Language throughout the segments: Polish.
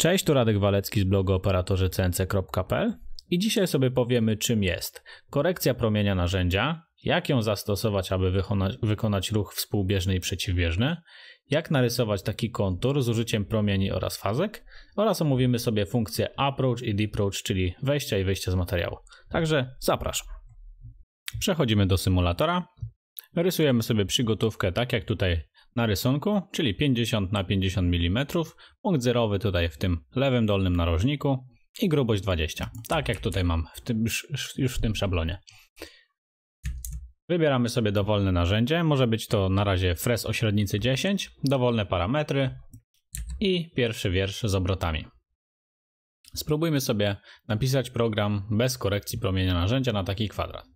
Cześć, tu Radek Walecki z blogu operatorzy cnc.pl i dzisiaj sobie powiemy czym jest korekcja promienia narzędzia, jak ją zastosować, aby wykonać, wykonać ruch współbieżny i przeciwbieżny, jak narysować taki kontur z użyciem promieni oraz fazek oraz omówimy sobie funkcje approach i deproach, czyli wejścia i wyjścia z materiału. Także zapraszam. Przechodzimy do symulatora. Rysujemy sobie przygotówkę tak jak tutaj na rysunku, czyli 50 na 50 mm, punkt zerowy tutaj w tym lewym dolnym narożniku i grubość 20, tak jak tutaj mam w tym, już w tym szablonie. Wybieramy sobie dowolne narzędzie, może być to na razie fres o średnicy 10, dowolne parametry i pierwszy wiersz z obrotami. Spróbujmy sobie napisać program bez korekcji promienia narzędzia na taki kwadrat.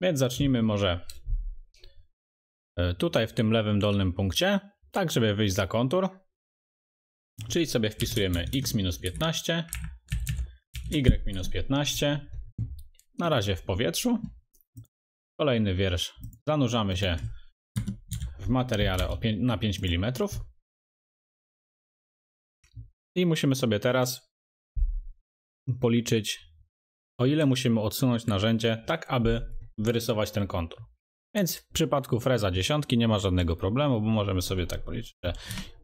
Więc zacznijmy może E, tutaj w tym lewym dolnym punkcie, tak żeby wyjść za kontur. Czyli sobie wpisujemy x minus 15, y minus 15, na razie w powietrzu. Kolejny wiersz, zanurzamy się w materiale na 5 mm. I musimy sobie teraz policzyć, o ile musimy odsunąć narzędzie, tak aby wyrysować ten kontur. Więc w przypadku freza dziesiątki nie ma żadnego problemu, bo możemy sobie tak policzyć, że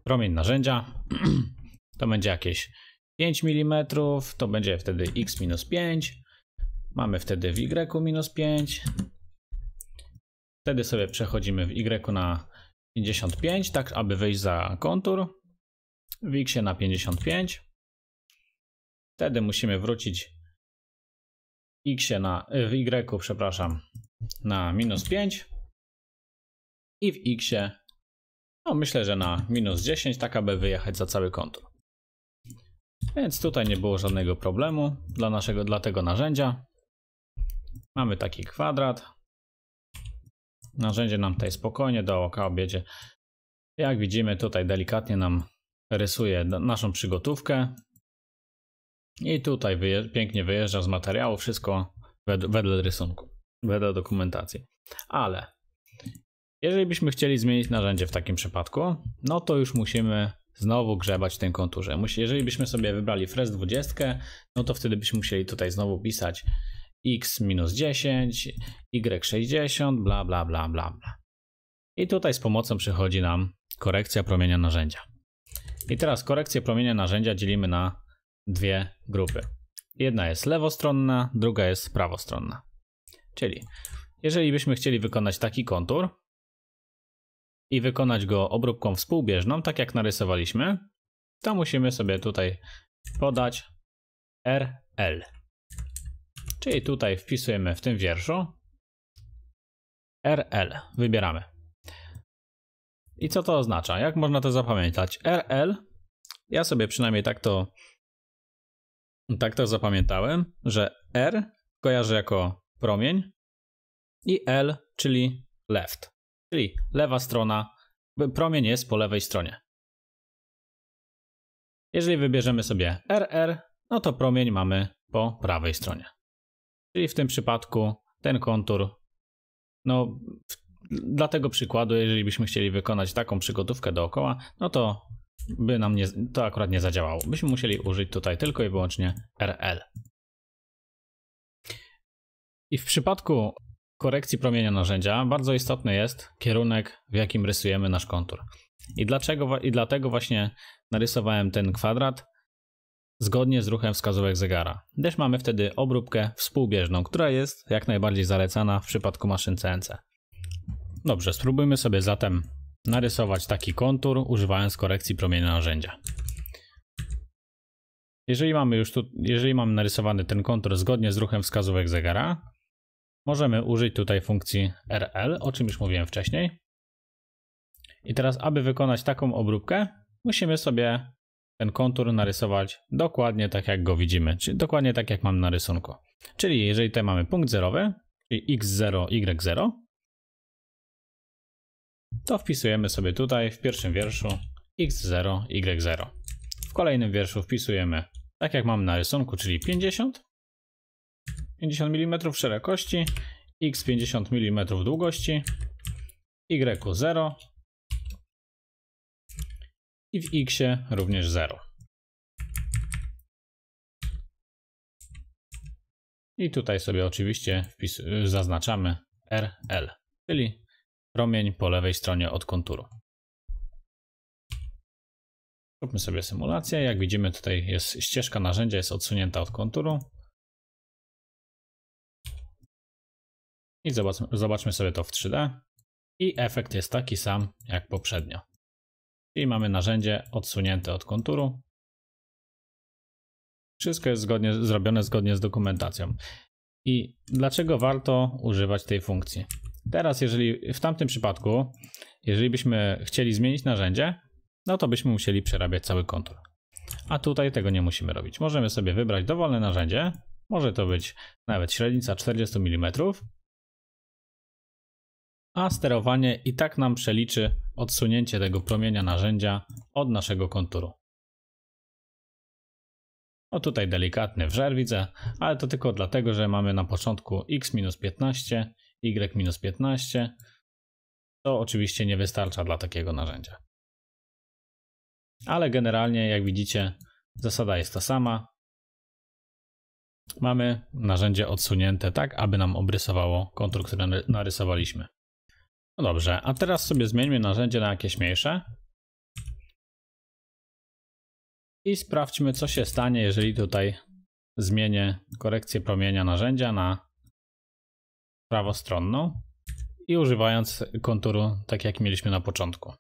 promień narzędzia to będzie jakieś 5 mm, to będzie wtedy x minus 5, mamy wtedy w y minus 5, wtedy sobie przechodzimy w y na 55, tak aby wyjść za kontur, w x na 55, wtedy musimy wrócić x na, w y, przepraszam, na minus 5 i w x, no myślę, że na minus 10, tak aby wyjechać za cały kontur. Więc tutaj nie było żadnego problemu dla naszego, dla tego narzędzia. Mamy taki kwadrat. Narzędzie nam tutaj spokojnie do oka obiedzie. Jak widzimy tutaj delikatnie nam rysuje naszą przygotówkę. I tutaj wyje pięknie wyjeżdża z materiału wszystko wed wedle rysunku. Według dokumentacji. Ale jeżeli byśmy chcieli zmienić narzędzie w takim przypadku, no to już musimy znowu grzebać w tym konturze. Jeżeli byśmy sobie wybrali Fres 20, no to wtedy byśmy musieli tutaj znowu pisać x-10, y60, bla, bla, bla, bla, bla. I tutaj z pomocą przychodzi nam korekcja promienia narzędzia. I teraz korekcję promienia narzędzia dzielimy na dwie grupy. Jedna jest lewostronna, druga jest prawostronna. Czyli jeżeli byśmy chcieli wykonać taki kontur i wykonać go obróbką współbieżną, tak jak narysowaliśmy, to musimy sobie tutaj podać RL. Czyli tutaj wpisujemy w tym wierszu RL. Wybieramy. I co to oznacza? Jak można to zapamiętać? RL, ja sobie przynajmniej tak to, tak to zapamiętałem, że R kojarzę jako promień i L, czyli left, czyli lewa strona, promień jest po lewej stronie. Jeżeli wybierzemy sobie RR, no to promień mamy po prawej stronie. Czyli w tym przypadku ten kontur, no dla tego przykładu, jeżeli byśmy chcieli wykonać taką przygotówkę dookoła, no to by nam nie, to akurat nie zadziałało. Byśmy musieli użyć tutaj tylko i wyłącznie RL. I w przypadku korekcji promienia narzędzia bardzo istotny jest kierunek, w jakim rysujemy nasz kontur. I, dlaczego, I dlatego właśnie narysowałem ten kwadrat zgodnie z ruchem wskazówek zegara, gdyż mamy wtedy obróbkę współbieżną, która jest jak najbardziej zalecana w przypadku maszyn CNC. Dobrze, spróbujmy sobie zatem narysować taki kontur używając korekcji promienia narzędzia. Jeżeli mamy już tu, jeżeli mamy narysowany ten kontur zgodnie z ruchem wskazówek zegara, Możemy użyć tutaj funkcji rl, o czym już mówiłem wcześniej. I teraz, aby wykonać taką obróbkę, musimy sobie ten kontur narysować dokładnie tak, jak go widzimy, czyli dokładnie tak, jak mam na rysunku. Czyli jeżeli tutaj mamy punkt zerowy, czyli x0, y0, to wpisujemy sobie tutaj w pierwszym wierszu x0, y0. W kolejnym wierszu wpisujemy tak, jak mam na rysunku, czyli 50. 50 mm szerokości, x 50 mm długości, y 0 i w x również 0. I tutaj sobie oczywiście zaznaczamy RL, czyli promień po lewej stronie od konturu. Zróbmy sobie symulację. Jak widzimy tutaj jest ścieżka narzędzia jest odsunięta od konturu. I zobaczmy, zobaczmy sobie to w 3D. I efekt jest taki sam jak poprzednio. I mamy narzędzie odsunięte od konturu. Wszystko jest zgodnie, zrobione zgodnie z dokumentacją. I dlaczego warto używać tej funkcji? Teraz, jeżeli w tamtym przypadku, jeżeli byśmy chcieli zmienić narzędzie, no to byśmy musieli przerabiać cały kontur. A tutaj tego nie musimy robić. Możemy sobie wybrać dowolne narzędzie, może to być nawet średnica 40 mm a sterowanie i tak nam przeliczy odsunięcie tego promienia narzędzia od naszego konturu. O, tutaj delikatny wżer widzę, ale to tylko dlatego, że mamy na początku x-15, y-15, to oczywiście nie wystarcza dla takiego narzędzia. Ale generalnie, jak widzicie, zasada jest ta sama. Mamy narzędzie odsunięte tak, aby nam obrysowało kontur, który narysowaliśmy. No dobrze, a teraz sobie zmieńmy narzędzie na jakieś mniejsze. I sprawdźmy, co się stanie, jeżeli tutaj zmienię korekcję promienia narzędzia na prawostronną i używając konturu, tak jak mieliśmy na początku.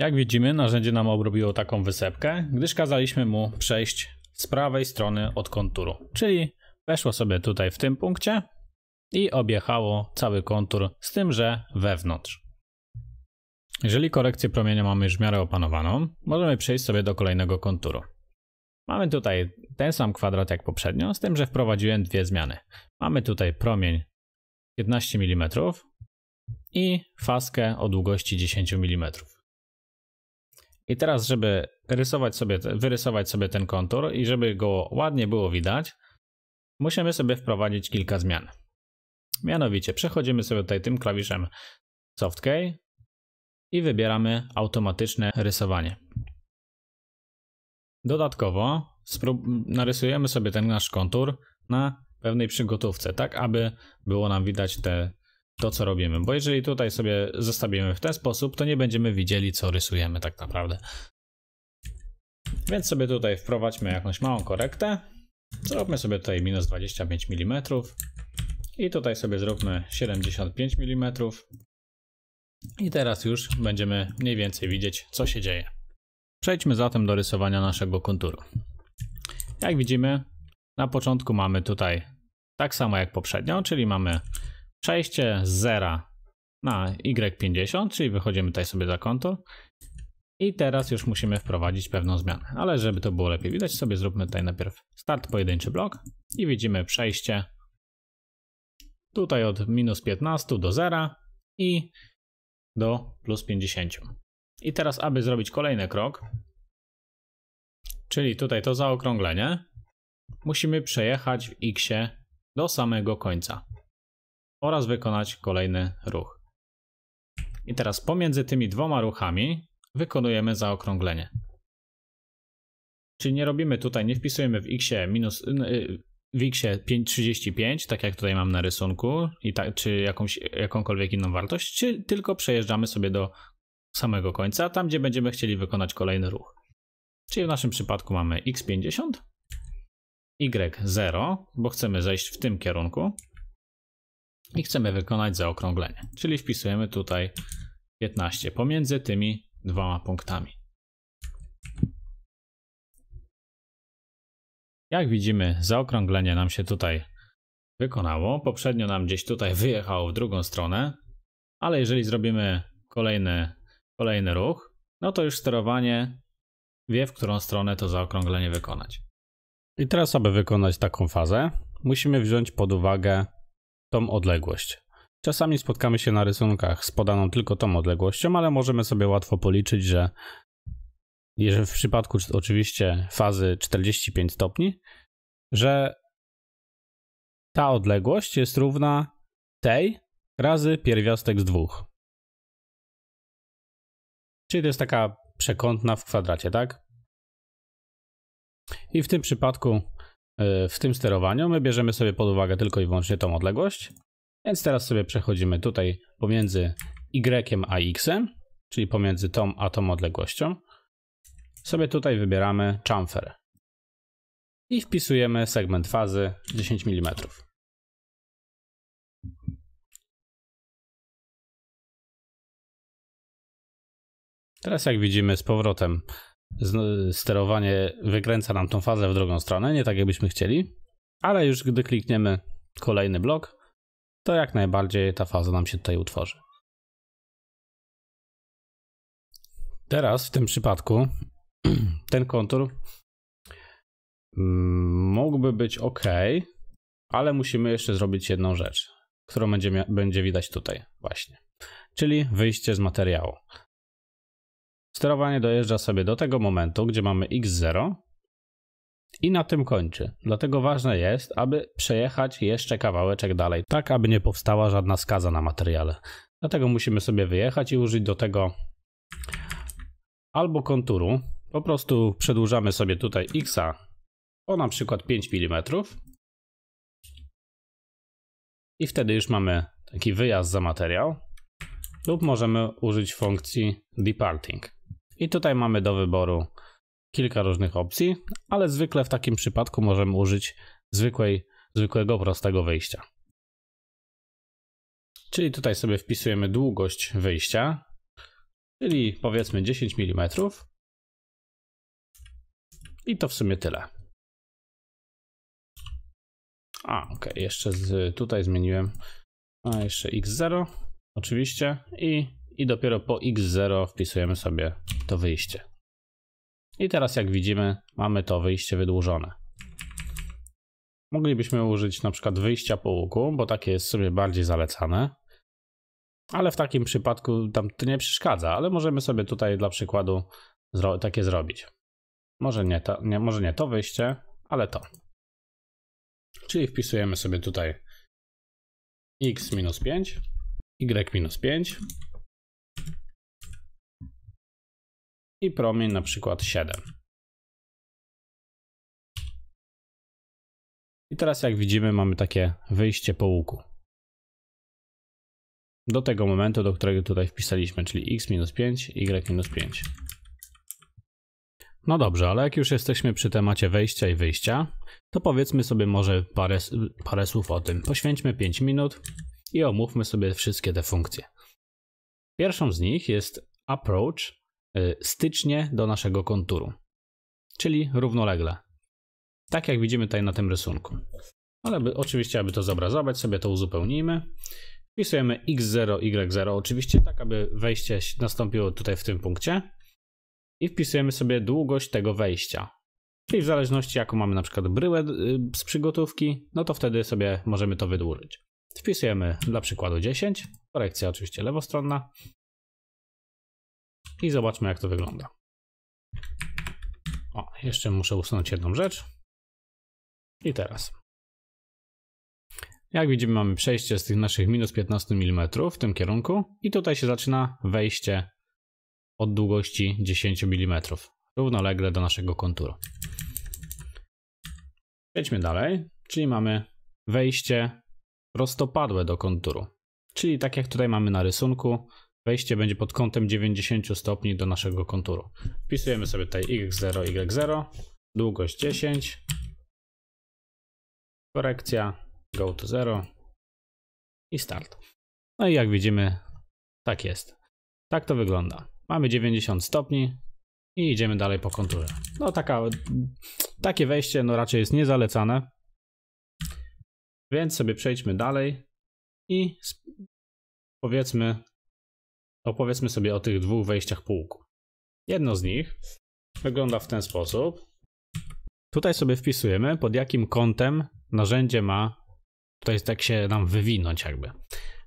Jak widzimy, narzędzie nam obrobiło taką wysepkę, gdyż kazaliśmy mu przejść z prawej strony od konturu, czyli weszło sobie tutaj w tym punkcie i objechało cały kontur, z tym, że wewnątrz. Jeżeli korekcję promienia mamy już w miarę opanowaną, możemy przejść sobie do kolejnego konturu. Mamy tutaj ten sam kwadrat jak poprzednio, z tym, że wprowadziłem dwie zmiany. Mamy tutaj promień 15 mm i faskę o długości 10 mm. I teraz, żeby rysować sobie, wyrysować sobie ten kontur i żeby go ładnie było widać, musimy sobie wprowadzić kilka zmian. Mianowicie przechodzimy sobie tutaj tym klawiszem SoftKey i wybieramy automatyczne rysowanie. Dodatkowo narysujemy sobie ten nasz kontur na pewnej przygotówce, tak aby było nam widać te to, co robimy. Bo jeżeli tutaj sobie zostawimy w ten sposób, to nie będziemy widzieli, co rysujemy tak naprawdę. Więc sobie tutaj wprowadźmy jakąś małą korektę. Zróbmy sobie tutaj minus 25 mm. I tutaj sobie zróbmy 75 mm. I teraz już będziemy mniej więcej widzieć, co się dzieje. Przejdźmy zatem do rysowania naszego konturu. Jak widzimy, na początku mamy tutaj tak samo jak poprzednio, czyli mamy przejście z zera na Y50, czyli wychodzimy tutaj sobie za konto i teraz już musimy wprowadzić pewną zmianę, ale żeby to było lepiej widać sobie zróbmy tutaj najpierw start pojedynczy blok i widzimy przejście tutaj od minus 15 do zera i do plus 50. I teraz aby zrobić kolejny krok, czyli tutaj to zaokrąglenie, musimy przejechać w x do samego końca oraz wykonać kolejny ruch. I teraz pomiędzy tymi dwoma ruchami wykonujemy zaokrąglenie. Czyli nie robimy tutaj, nie wpisujemy w x minus, y, y, w x 5,35, tak jak tutaj mam na rysunku, i tak, czy jakąś, jakąkolwiek inną wartość, czy tylko przejeżdżamy sobie do samego końca, tam gdzie będziemy chcieli wykonać kolejny ruch. Czyli w naszym przypadku mamy x50, y0, bo chcemy zejść w tym kierunku, i chcemy wykonać zaokrąglenie. Czyli wpisujemy tutaj 15 pomiędzy tymi dwoma punktami. Jak widzimy, zaokrąglenie nam się tutaj wykonało. Poprzednio nam gdzieś tutaj wyjechało w drugą stronę, ale jeżeli zrobimy kolejny, kolejny ruch, no to już sterowanie wie, w którą stronę to zaokrąglenie wykonać. I teraz, aby wykonać taką fazę, musimy wziąć pod uwagę tą odległość. Czasami spotkamy się na rysunkach z podaną tylko tą odległością, ale możemy sobie łatwo policzyć, że jeżeli w przypadku oczywiście fazy 45 stopni, że ta odległość jest równa tej razy pierwiastek z dwóch. Czyli to jest taka przekątna w kwadracie, tak? I w tym przypadku E, w tym sterowaniu. My bierzemy sobie pod uwagę tylko i wyłącznie tą odległość. Więc teraz sobie przechodzimy tutaj pomiędzy Y a X, czyli pomiędzy tą a tą odległością. Sobie tutaj wybieramy chamfer. I wpisujemy segment fazy 10 mm. Teraz jak widzimy z powrotem sterowanie wykręca nam tą fazę w drugą stronę, nie tak jakbyśmy chcieli, ale już gdy klikniemy kolejny blok, to jak najbardziej ta faza nam się tutaj utworzy. Teraz w tym przypadku ten kontur mm, mógłby być ok, ale musimy jeszcze zrobić jedną rzecz, którą będzie, będzie widać tutaj właśnie, czyli wyjście z materiału. Sterowanie dojeżdża sobie do tego momentu, gdzie mamy x0 i na tym kończy. Dlatego ważne jest, aby przejechać jeszcze kawałeczek dalej, tak aby nie powstała żadna skaza na materiale. Dlatego musimy sobie wyjechać i użyć do tego albo konturu. Po prostu przedłużamy sobie tutaj x o na przykład 5 mm. I wtedy już mamy taki wyjazd za materiał lub możemy użyć funkcji departing. I tutaj mamy do wyboru kilka różnych opcji, ale zwykle w takim przypadku możemy użyć zwykłej, zwykłego prostego wyjścia. Czyli tutaj sobie wpisujemy długość wyjścia, czyli powiedzmy 10 mm. I to w sumie tyle. A, ok, jeszcze z, tutaj zmieniłem. A, jeszcze x0 oczywiście i i dopiero po x0 wpisujemy sobie to wyjście. I teraz jak widzimy mamy to wyjście wydłużone. Moglibyśmy użyć na przykład wyjścia po łuku, bo takie jest sobie bardziej zalecane. Ale w takim przypadku tam to nie przeszkadza, ale możemy sobie tutaj dla przykładu zro takie zrobić. Może nie, to, nie, może nie to wyjście, ale to. Czyli wpisujemy sobie tutaj x minus 5, y minus 5 i promień na przykład 7. I teraz jak widzimy mamy takie wyjście po łuku. Do tego momentu, do którego tutaj wpisaliśmy, czyli x minus 5, y minus 5. No dobrze, ale jak już jesteśmy przy temacie wejścia i wyjścia, to powiedzmy sobie może parę, parę słów o tym. Poświęćmy 5 minut i omówmy sobie wszystkie te funkcje. Pierwszą z nich jest approach, Y, stycznie do naszego konturu, czyli równolegle. Tak jak widzimy tutaj na tym rysunku. Ale by, oczywiście, aby to zobrazować, sobie to uzupełnijmy. Wpisujemy x0, y0, oczywiście tak, aby wejście nastąpiło tutaj w tym punkcie. I wpisujemy sobie długość tego wejścia. Czyli w zależności jaką mamy na przykład bryłę y, z przygotówki, no to wtedy sobie możemy to wydłużyć. Wpisujemy dla przykładu 10, korekcja oczywiście lewostronna, i zobaczmy jak to wygląda. O, jeszcze muszę usunąć jedną rzecz. I teraz. Jak widzimy mamy przejście z tych naszych minus 15 mm w tym kierunku i tutaj się zaczyna wejście od długości 10 mm równolegle do naszego konturu. Przejdźmy dalej, czyli mamy wejście prostopadłe do konturu. Czyli tak jak tutaj mamy na rysunku, wejście będzie pod kątem 90 stopni do naszego konturu. Wpisujemy sobie tutaj y0, y0, długość 10, korekcja, go to 0 i start. No i jak widzimy, tak jest. Tak to wygląda. Mamy 90 stopni i idziemy dalej po konturze. No taka, takie wejście no raczej jest niezalecane. Więc sobie przejdźmy dalej i powiedzmy Opowiedzmy sobie o tych dwóch wejściach pułku. Jedno z nich wygląda w ten sposób. Tutaj sobie wpisujemy, pod jakim kątem narzędzie ma tutaj tak się nam wywinąć jakby.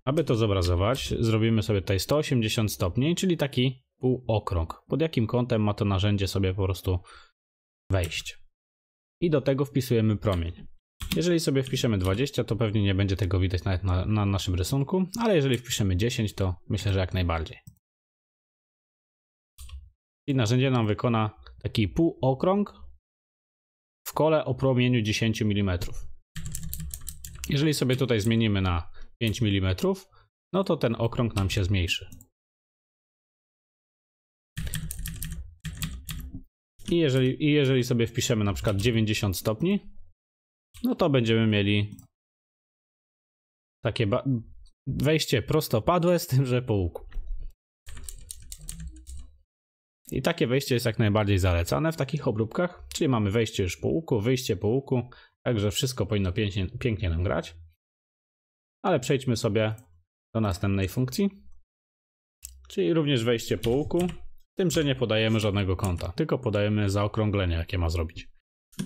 Aby to zobrazować, zrobimy sobie tutaj 180 stopni, czyli taki półokrąg. Pod jakim kątem ma to narzędzie sobie po prostu wejść. I do tego wpisujemy promień. Jeżeli sobie wpiszemy 20, to pewnie nie będzie tego widać nawet na, na naszym rysunku, ale jeżeli wpiszemy 10, to myślę, że jak najbardziej. I narzędzie nam wykona taki półokrąg w kole o promieniu 10 mm. Jeżeli sobie tutaj zmienimy na 5 mm, no to ten okrąg nam się zmniejszy. I jeżeli, I jeżeli sobie wpiszemy na przykład 90 stopni, no to będziemy mieli takie wejście prostopadłe z tym, że po łuku. I takie wejście jest jak najbardziej zalecane w takich obróbkach, czyli mamy wejście już po łuku, wyjście po łuku, także wszystko powinno pięknie, pięknie nam grać. Ale przejdźmy sobie do następnej funkcji, czyli również wejście po łuku, tym, że nie podajemy żadnego kąta, tylko podajemy zaokrąglenie, jakie ma zrobić.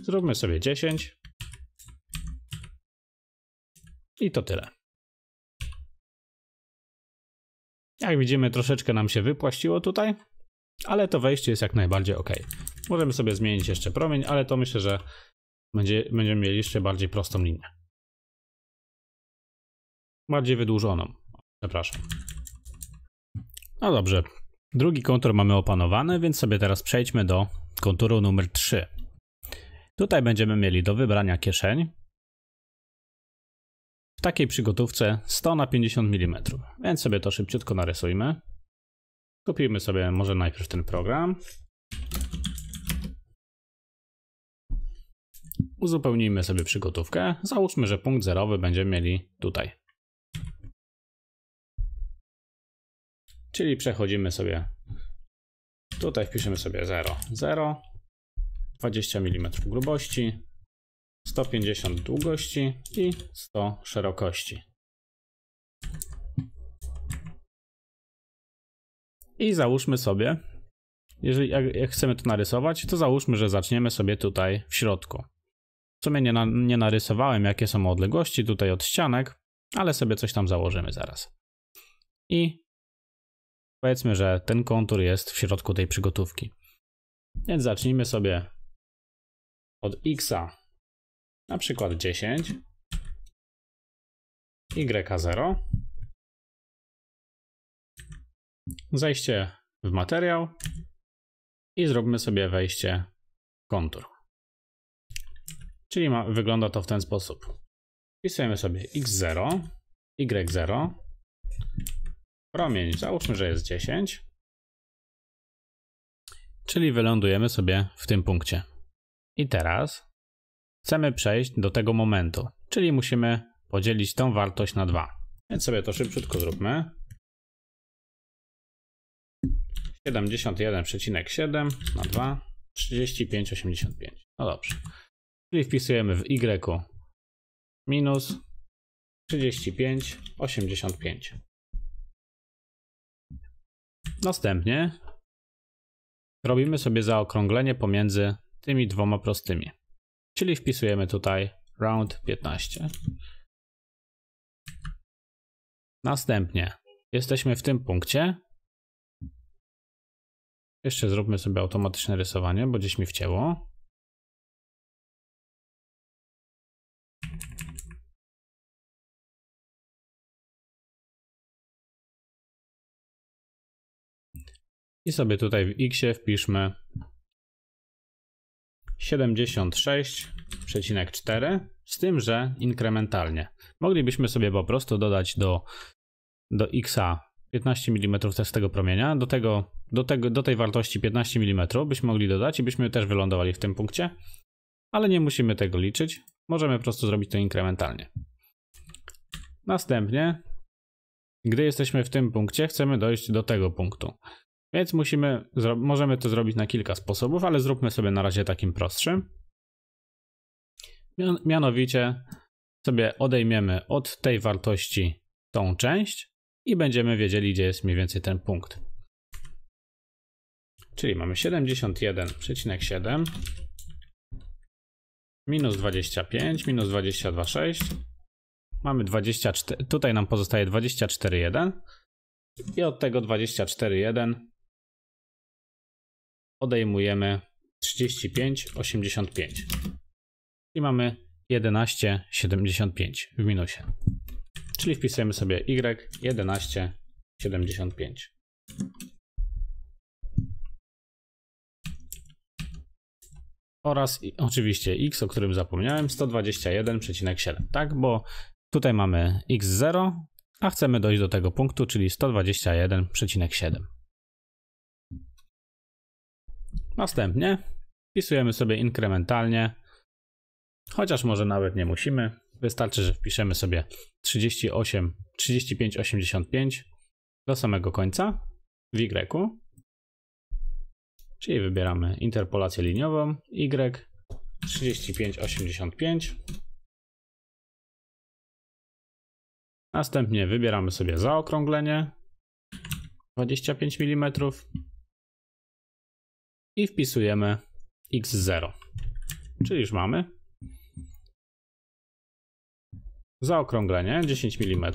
Zróbmy sobie 10. I to tyle. Jak widzimy, troszeczkę nam się wypłaściło tutaj, ale to wejście jest jak najbardziej ok. Możemy sobie zmienić jeszcze promień, ale to myślę, że będzie, będziemy mieli jeszcze bardziej prostą linię. Bardziej wydłużoną. Przepraszam. No dobrze. Drugi kontur mamy opanowany, więc sobie teraz przejdźmy do konturu numer 3. Tutaj będziemy mieli do wybrania kieszeń w takiej przygotówce 100 na 50 mm, więc sobie to szybciutko narysujmy. Kupimy sobie może najpierw ten program. Uzupełnijmy sobie przygotówkę. Załóżmy, że punkt zerowy będziemy mieli tutaj. Czyli przechodzimy sobie tutaj, wpiszemy sobie 0, 0, 20 mm grubości, 150 długości i 100 szerokości. I załóżmy sobie, jeżeli jak, jak chcemy to narysować, to załóżmy, że zaczniemy sobie tutaj w środku. W sumie nie, na, nie narysowałem, jakie są odległości tutaj od ścianek, ale sobie coś tam założymy zaraz. I powiedzmy, że ten kontur jest w środku tej przygotówki. Więc zacznijmy sobie od x na przykład 10, y0, zejście w materiał i zróbmy sobie wejście w kontur. Czyli ma, wygląda to w ten sposób. Wpisujemy sobie x0, y0, promień, załóżmy, że jest 10, czyli wylądujemy sobie w tym punkcie. I teraz chcemy przejść do tego momentu, czyli musimy podzielić tą wartość na 2. Więc sobie to szybciutko zróbmy. 71,7 na 2, 35,85. No dobrze. Czyli wpisujemy w y minus 35,85. Następnie robimy sobie zaokrąglenie pomiędzy tymi dwoma prostymi. Czyli wpisujemy tutaj round 15. Następnie jesteśmy w tym punkcie. Jeszcze zróbmy sobie automatyczne rysowanie, bo gdzieś mi wcięło. I sobie tutaj w x wpiszmy 76,4, z tym, że inkrementalnie. Moglibyśmy sobie po prostu dodać do, do x 15 mm tego promienia, do, tego, do, tego, do tej wartości 15 mm byśmy mogli dodać i byśmy też wylądowali w tym punkcie, ale nie musimy tego liczyć, możemy po prostu zrobić to inkrementalnie. Następnie, gdy jesteśmy w tym punkcie, chcemy dojść do tego punktu. Więc musimy, możemy to zrobić na kilka sposobów, ale zróbmy sobie na razie takim prostszym. Mian mianowicie sobie odejmiemy od tej wartości tą część i będziemy wiedzieli, gdzie jest mniej więcej ten punkt. Czyli mamy 71,7 minus 25, minus 22,6. Mamy 24, tutaj nam pozostaje 24,1 i od tego 24,1 odejmujemy 35, 85. I mamy 11, 75 w minusie. Czyli wpisujemy sobie Y 11, 75. Oraz oczywiście x, o którym zapomniałem, 121,7, tak? Bo tutaj mamy x0, a chcemy dojść do tego punktu, czyli 121,7. Następnie wpisujemy sobie inkrementalnie, chociaż może nawet nie musimy. Wystarczy, że wpiszemy sobie 38, 85 do samego końca w Y. Czyli wybieramy interpolację liniową Y 35,85. Następnie wybieramy sobie zaokrąglenie 25 mm i wpisujemy x0. Czyli już mamy. Zaokrąglenie 10 mm.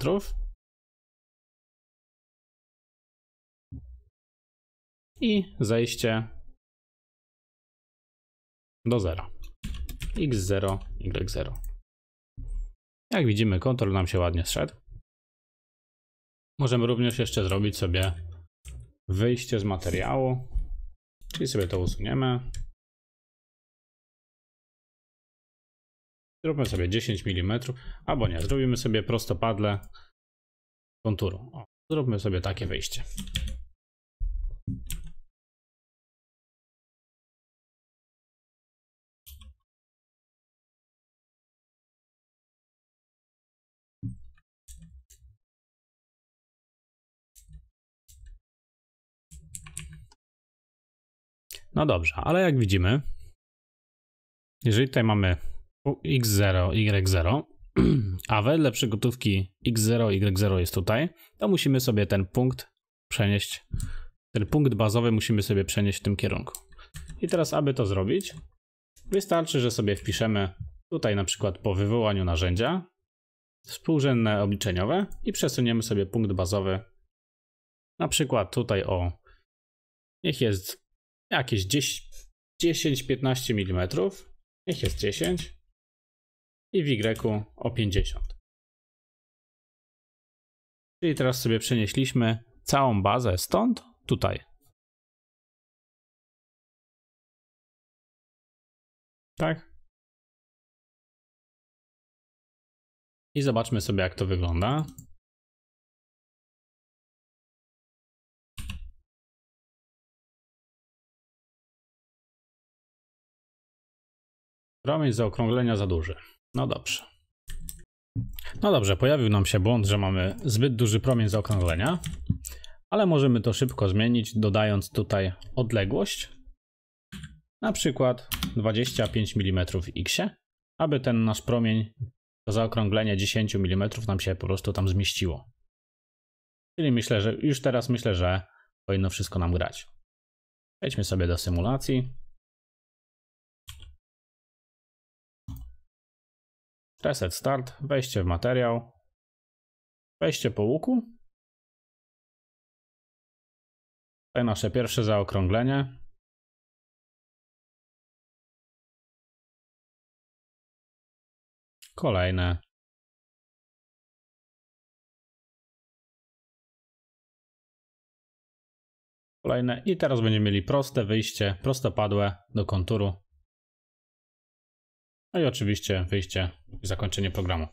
I zejście do 0. x0, y0. Jak widzimy, kontrol nam się ładnie zszedł. Możemy również jeszcze zrobić sobie wyjście z materiału Czyli sobie to usuniemy. Zróbmy sobie 10 mm, albo nie, zrobimy sobie prostopadle konturu. O, zróbmy sobie takie wyjście. No dobrze, ale jak widzimy, jeżeli tutaj mamy x0, y0, a wedle przygotówki x0, y0 jest tutaj, to musimy sobie ten punkt przenieść, ten punkt bazowy musimy sobie przenieść w tym kierunku. I teraz, aby to zrobić, wystarczy, że sobie wpiszemy tutaj na przykład po wywołaniu narzędzia współrzędne obliczeniowe i przesuniemy sobie punkt bazowy na przykład tutaj o niech jest jakieś 10-15 mm, niech jest 10 i w Y o 50. Czyli teraz sobie przenieśliśmy całą bazę stąd tutaj. Tak? I zobaczmy sobie jak to wygląda. Promień zaokrąglenia za duży. No dobrze. No dobrze, pojawił nam się błąd, że mamy zbyt duży promień zaokrąglenia, ale możemy to szybko zmienić, dodając tutaj odległość, na przykład 25 mm w x, aby ten nasz promień, to zaokrąglenie 10 mm nam się po prostu tam zmieściło. Czyli myślę, że już teraz myślę, że powinno wszystko nam grać. Wejdźmy sobie do symulacji. Reset start, wejście w materiał, wejście po łuku. Tutaj nasze pierwsze zaokrąglenie. Kolejne. Kolejne i teraz będziemy mieli proste wyjście, prostopadłe do konturu no i oczywiście wyjście i zakończenie programu.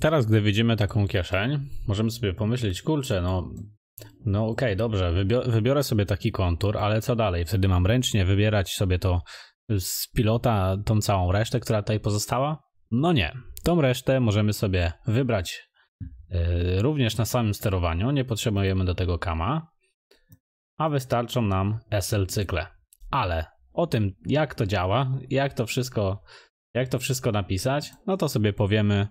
Teraz, gdy widzimy taką kieszeń, możemy sobie pomyśleć, kurczę, no, no okej, okay, dobrze, wybiorę sobie taki kontur, ale co dalej? Wtedy mam ręcznie wybierać sobie to z pilota, tą całą resztę, która tutaj pozostała? No nie. Tą resztę możemy sobie wybrać e, również na samym sterowaniu, nie potrzebujemy do tego kama, a wystarczą nam SL cykle. Ale o tym, jak to działa, jak to wszystko, jak to wszystko napisać, no to sobie powiemy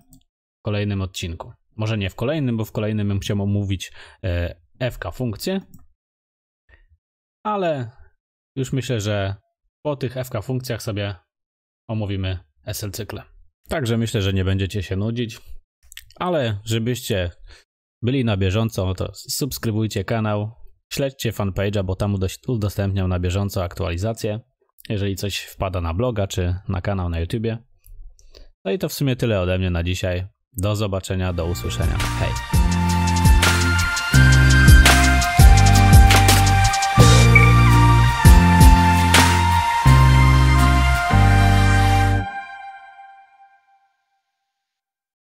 w kolejnym odcinku. Może nie w kolejnym, bo w kolejnym bym chciał omówić e, FK funkcję, ale już myślę, że po tych FK funkcjach sobie omówimy SL cykle. Także myślę, że nie będziecie się nudzić, ale żebyście byli na bieżąco, no to subskrybujcie kanał, śledźcie fanpage'a, bo tam udostępniam na bieżąco aktualizacje jeżeli coś wpada na bloga czy na kanał na YouTubie. No i to w sumie tyle ode mnie na dzisiaj. Do zobaczenia, do usłyszenia. Hej!